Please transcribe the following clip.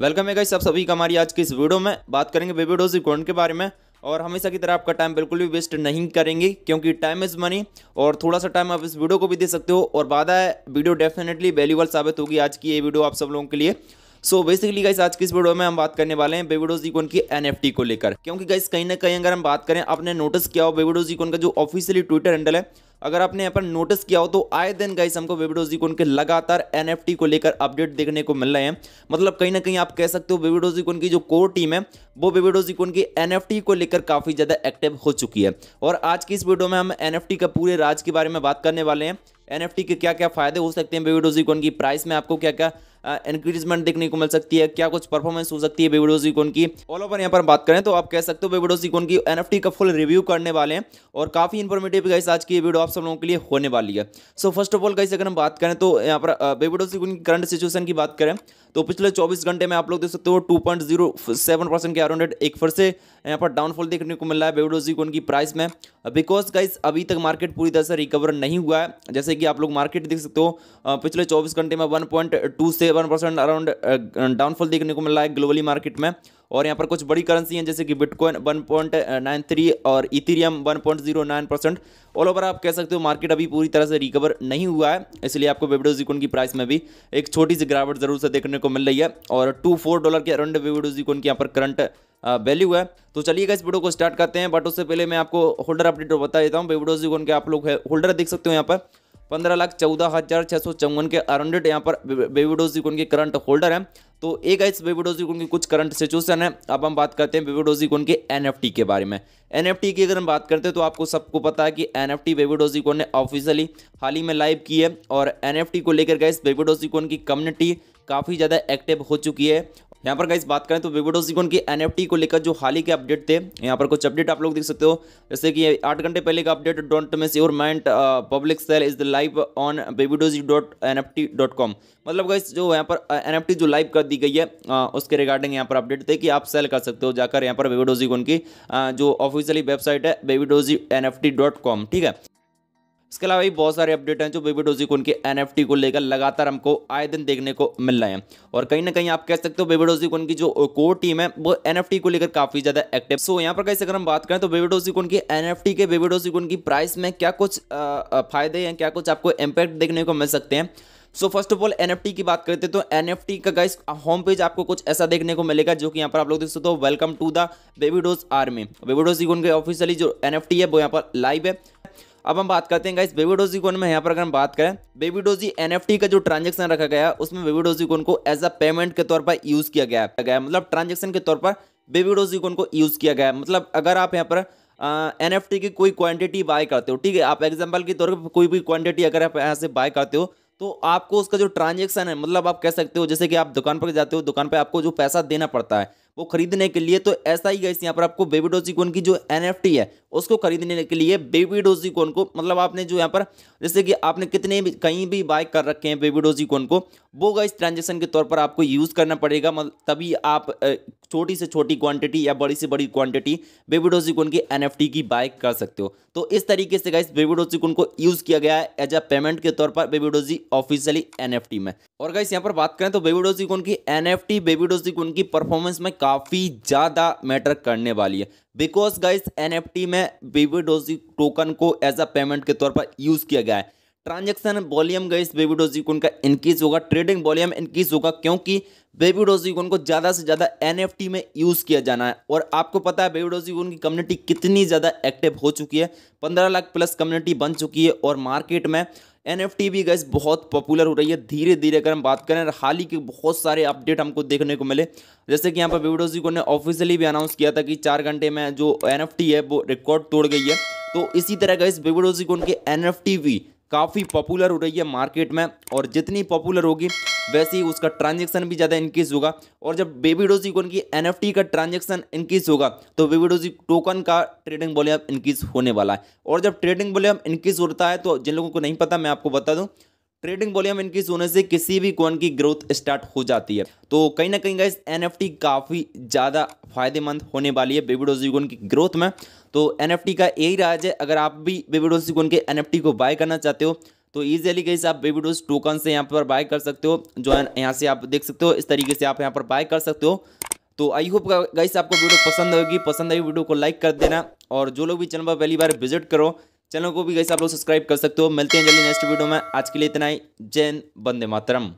welcome है guys आप सभी का हमारी आज की इस वीडियो में बात करेंगे बेबी डोज इकोन के बारे में और हमेशा की तरह आपका टाइम बिल्कुल भी वेस्ट नहीं करेंगे क्योंकि टाइम इज़ मनी और थोड़ा सा टाइम आप इस वीडियो को भी दे सकते हो और वादा है वीडियो डेफिनेटली वैल्यूबल साबित होगी आज की ये वीडियो आप सब लोगों के लिए सो बेसिकली गाइस आज की इस वीडियो में हम बात करने वाले हैं बेबीडो जीकोन की एनएफटी को लेकर क्योंकि गाइस कहीं ना कहीं अगर हम बात करें आपने नोटिस किया हो बेबीडो जीकोन का जो ऑफिशियली ट्विटर हैंडल है अगर आपने यहाँ पर नोटिस किया हो तो आए दिन गाइस हमको जीकोन के लगातार एन को लेकर अपडेट देखने को मिल रहे हैं मतलब कहीं ना कहीं आप कह सकते हो जीकोन की जो कोर टीम है वो जीकोन की एन को लेकर काफ़ी ज़्यादा एक्टिव हो चुकी है और आज की इस वीडियो में हम एन का पूरे राज के बारे में बात करने वाले हैं एन के क्या क्या फ़ायदे हो सकते हैं जीकोन की प्राइस में आपको क्या क्या इंक्रीजमेंट देखने को मिल सकती है क्या कुछ परफॉर्मेंस हो सकती है बेबीडोज इकोन की ऑल ओवर यहाँ पर बात करें तो आप कह सकते हो बेबीडोज इकोन की एन का फुल रिव्यू करने वाले हैं और काफ़ी इन्फॉर्मेटिव गाइस आज की वीडियो आप सब लोगों के लिए होने वाली है so first of all guys अगर हम बात करें तो यहाँ पर बेबीडोज इकोन की करंट सिचुएशन की बात करें तो पिछले चौबीस घंटे में आप लोग देख सकते हो टू परसेंट के अराउंड एक फर से यहाँ पर डाउनफॉल देखने को मिल रहा है बेबीडोजिकोन की प्राइस में बिकॉज गाइस अभी तक मार्केट पूरी तरह से रिकवर नहीं हुआ है जैसे कि आप लोग मार्केट देख सकते हो पिछले चौबीस घंटे में वन से सेवन परसेंट अराउंड डाउनफॉल देखने को मिल रहा है ग्लोबली मार्केट में और यहाँ पर कुछ बड़ी करेंसी हैं जैसे कि Bitcoin one point nine three और Ethereum one point zero nine percent all over आप कह सकते हो मार्केट अभी पूरी तरह से रिकवर नहीं हुआ है इसलिए आपको वेबडोजिकोन की प्राइस में भी एक छोटी सी गिरावट जरूर से देखने को मिल रही है और टू फोर डॉलर के अराउंड वेबडोजिकोन की यहाँ पर करंट वैल्यू है तो चलिएगा इस वीडियो को स्टार्ट करते हैं बट उससे पहले मैं आपको होल्डर अपडेट बता देता हूँ वेबडोजिकोन के आप लोग होल्डर देख सकते हो यहाँ पर पंद्रह लाख चौदह हज़ार छः सौ चौवन के अराउंडेड यहाँ पर बेबी के करंट होल्डर हैं तो एक है इस बेबी के कुछ करंट सिचुएशन है अब हम बात करते हैं बेबी के एन के बारे में एन की अगर हम बात करते हैं तो आपको सबको पता है कि एन एफ टी बेबी ने ऑफिशियली हाल ही में लाइव की है और एन को लेकर गए बेबी डोजिकोन की कम्युनिटी काफ़ी ज़्यादा एक्टिव हो चुकी है यहाँ पर गाइज बात करें तो विवडो सिकोन की एन को लेकर जो हाल ही के अपडेट थे यहाँ पर कुछ अपडेट आप लोग देख सकते हो जैसे कि आठ घंटे पहले का update don't miss your mind public sale is the live on Baby Doge dot N F T dot com मतलब गाइज जो यहाँ पर एन एफ टी जो लाइव कर दी गई है आ, uh, उसके रिगार्डिंग यहाँ पर अपडेट थे कि आप सेल कर सकते हो जाकर यहाँ पर की उनकी uh, जो ऑफिशियली वेबसाइट है Baby Doge N F T dot com ठीक है इसके अलावा भी बहुत सारे अपडेट हैं जो बेबी कोन के एन को लेकर लगातार हमको आए दिन देखने को मिल रहे हैं और कहीं ना कहीं आप कह सकते हो बेबी कोन की जो कोर टीम है वो एन को लेकर काफी ज्यादा एक्टिव सो यहाँ पर कैसे अगर हम बात करें तो बेबी कोन की एन के बेबी कोन की प्राइस में क्या कुछ फायदे हैं क्या कुछ आपको इम्पैक्ट देखने को मिल सकते हैं so first of all N की बात करते हैं तो एन का गाइस होम पेज आपको कुछ ऐसा देखने को मिलेगा जो कि यहाँ पर आप लोग देख सकते हो welcome to the Doge army Baby Dogecoin के ऑफिशियली जो एन है वो यहाँ पर लाइव है अब हम बात करते हैं गाइस बेबी डोजी कोन में यहाँ पर अगर हम बात करें बेबी डोजी एनएफटी का जो ट्रांजेक्शन रखा गया उसमें बेबी डोजी कोन को एज अ पेमेंट के तौर पर यूज किया गया है मतलब ट्रांजेक्शन के तौर पर बेबी डोजी कोन को यूज किया गया है मतलब अगर आप यहाँ पर एन एफ टी की कोई क्वांटिटी बाय करते हो ठीक है आप एग्जाम्पल के तौर पर कोई भी क्वांटिटी अगर आप यहाँ से बाय करते हो तो आपको उसका जो ट्रांजेक्शन है मतलब आप कह सकते हो जैसे कि आप दुकान पर जाते हो दुकान पर आपको जो पैसा देना पड़ता है वो खरीदने के लिए तो ऐसा ही गैस यहाँ पर आपको बेबी डोजिकोन की जो एन है उसको खरीदने के लिए बेबी डोजिकोन को मतलब आपने जो यहाँ पर जैसे कि आपने कितने भी कहीं भी बाय कर रखे हैं बेबी डोजिकोन को वो गैस ट्रांजेक्शन के तौर पर आपको यूज़ करना पड़ेगा मतलब तभी आप छोटी से छोटी क्वांटिटी या बड़ी से बड़ी क्वांटिटी बेबी डोजिकोन की एन की बाय कर सकते हो तो इस तरीके से गैस बेबी डोजिकोन को यूज़ किया गया है एज अ पेमेंट के तौर पर बेबी डोजी ऑफिशियली एन में और गाइस यहाँ पर बात करें तो बेबी डोजिकोन की N F T baby Dogecoin की परफॉर्मेंस में काफ़ी ज़्यादा मैटर करने वाली है because guys N F T में बेबी डोजी टोकन को एज अ पेमेंट के तौर पर यूज़ किया गया है ट्रांजेक्शन वॉल्यूम गई बेबी डोजिकॉन का इंक्रीज होगा ट्रेडिंग वॉल्यूम इंक्रीज होगा क्योंकि बेबी डोजिकॉन को ज़्यादा से ज़्यादा एन में यूज़ किया जाना है और आपको पता है बेबी डोजिकॉन की कम्युनिटी कितनी ज़्यादा एक्टिव हो चुकी है पंद्रह लाख प्लस कम्युनिटी बन चुकी है और मार्केट में एन भी गैस बहुत पॉपुलर हो रही है धीरे धीरे अगर हम बात करें हाल ही के बहुत सारे अपडेट हमको देखने को मिले जैसे कि यहाँ पर बेबी ने ऑफिशियली भी अनाउंस किया था कि चार घंटे में जो एन है वो रिकॉर्ड तोड़ गई है तो इसी तरह गैस बेबी के एन भी काफ़ी पॉपुलर हो रही है मार्केट में और जितनी पॉपुलर होगी वैसे ही उसका ट्रांजेक्शन भी ज़्यादा इंक्रीज होगा और जब बेबी कोन की एन का ट्रांजेक्शन इंक्रीज होगा तो बेबी डोजी टोकन का ट्रेडिंग वॉल्यूम इंक्रीज होने वाला है और जब ट्रेडिंग वॉल्यूम इंक्रीज होता है तो जिन लोगों को नहीं पता मैं आपको बता दूँ ट्रेडिंग वॉल्यूम इंक्रीज होने से किसी भी कॉइन की ग्रोथ स्टार्ट हो जाती है तो कहीं ना कहीं गाइस एनएफटी काफ़ी ज़्यादा फायदेमंद होने वाली है बेबीडोजिकोन की ग्रोथ में तो एनएफटी का यही राज है अगर आप भी बेबीडोजिकोन के एनएफटी को बाय करना चाहते हो तो ईजिली गई आप बेबीडोज टोकन से यहाँ पर बाय कर सकते हो जो यहाँ से आप देख सकते हो इस तरीके से आप यहाँ पर बाय कर सकते हो तो आई होप गाइस आपको वीडियो पसंद होगी पसंद आई वीडियो को लाइक कर देना और जो लोग भी चैनल पर पहली बार विजिट करो चैनल को भी कैसे आप लोग सब्सक्राइब कर सकते हो मिलते हैं जल्दी नेक्स्ट वीडियो में आज के लिए इतना ही जैन बंदे मातरम